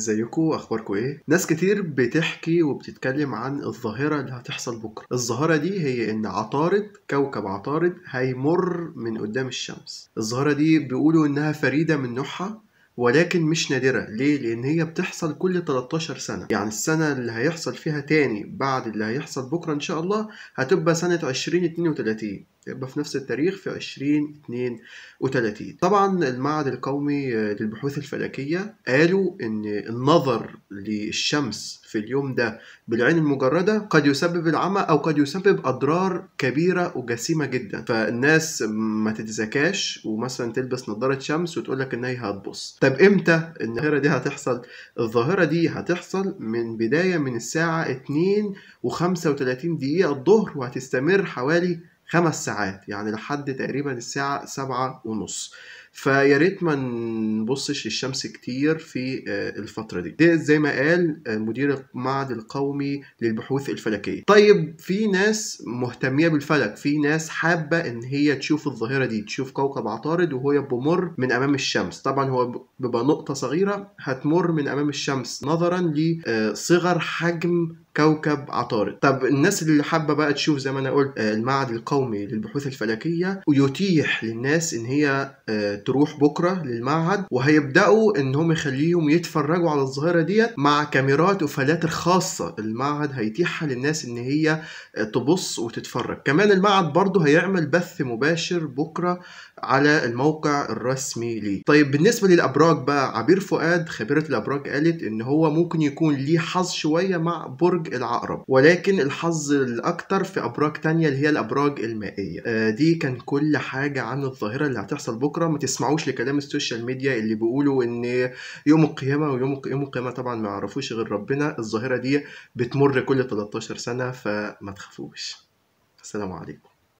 ازيكم اخباركم ايه ناس كتير بتحكي وبتتكلم عن الظاهره اللي هتحصل بكره الظاهره دي هي ان عطارد كوكب عطارد هيمر من قدام الشمس الظاهره دي بيقولوا انها فريده من نوعها ولكن مش نادرة ليه؟ لأن هي بتحصل كل 13 سنة يعني السنة اللي هيحصل فيها تاني بعد اللي هيحصل بكرة إن شاء الله هتبقى سنة 2032 يبقى في نفس التاريخ في 2032 طبعا المعهد القومي للبحوث الفلكية قالوا ان النظر للشمس في اليوم ده بالعين المجردة قد يسبب العمى او قد يسبب اضرار كبيرة وجسيمة جدا فالناس ما تتزكاش ومثلا تلبس نظارة شمس وتقول لك ان هي هتبص طب امتى الظاهرة دي هتحصل الظاهرة دي هتحصل من بداية من الساعة 2 و35 دقيقة الظهر وهتستمر حوالي خمس ساعات يعني لحد تقريبا الساعة سبعة ونص فيا ريت ما نبصش للشمس كتير في آه، الفتره دي ده زي ما قال آه، مدير المعهد القومي للبحوث الفلكيه طيب في ناس مهتميه بالفلك في ناس حابه ان هي تشوف الظاهره دي تشوف كوكب عطارد وهو بمر من امام الشمس طبعا هو بيبقى نقطه صغيره هتمر من امام الشمس نظرا لصغر آه، حجم كوكب عطارد طب الناس اللي حابه بقى تشوف زي ما انا قلت المعهد القومي للبحوث الفلكيه ويتيح للناس ان هي تروح بكره للمعهد وهيبداوا انهم يخليهم يتفرجوا على الظاهره ديت مع كاميرات وفلاتر خاصه المعهد هيتيحها للناس ان هي تبص وتتفرج كمان المعهد برضه هيعمل بث مباشر بكره على الموقع الرسمي ليه طيب بالنسبه للابراج بقى عبير فؤاد خبيره الابراج قالت ان هو ممكن يكون ليه حظ شويه مع برج العقرب ولكن الحظ الاكتر في ابراج تانية اللي هي الابراج المائيه آه دي كان كل حاجه عن الظاهره اللي هتحصل بكره ما تسمعوش لكلام السوشيال ميديا اللي بيقولوا ان يوم القيامه ويوم يوم القيامه طبعا ما يعرفوش غير ربنا الظاهره دي بتمر كل 13 سنه فما تخافوش السلام عليكم